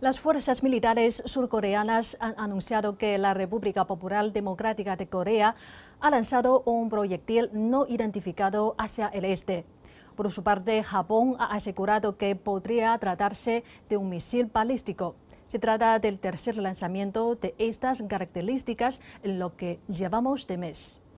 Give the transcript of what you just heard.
Las fuerzas militares surcoreanas han anunciado que la República Popular Democrática de Corea ha lanzado un proyectil no identificado hacia el este. Por su parte, Japón ha asegurado que podría tratarse de un misil balístico. Se trata del tercer lanzamiento de estas características en lo que llevamos de mes.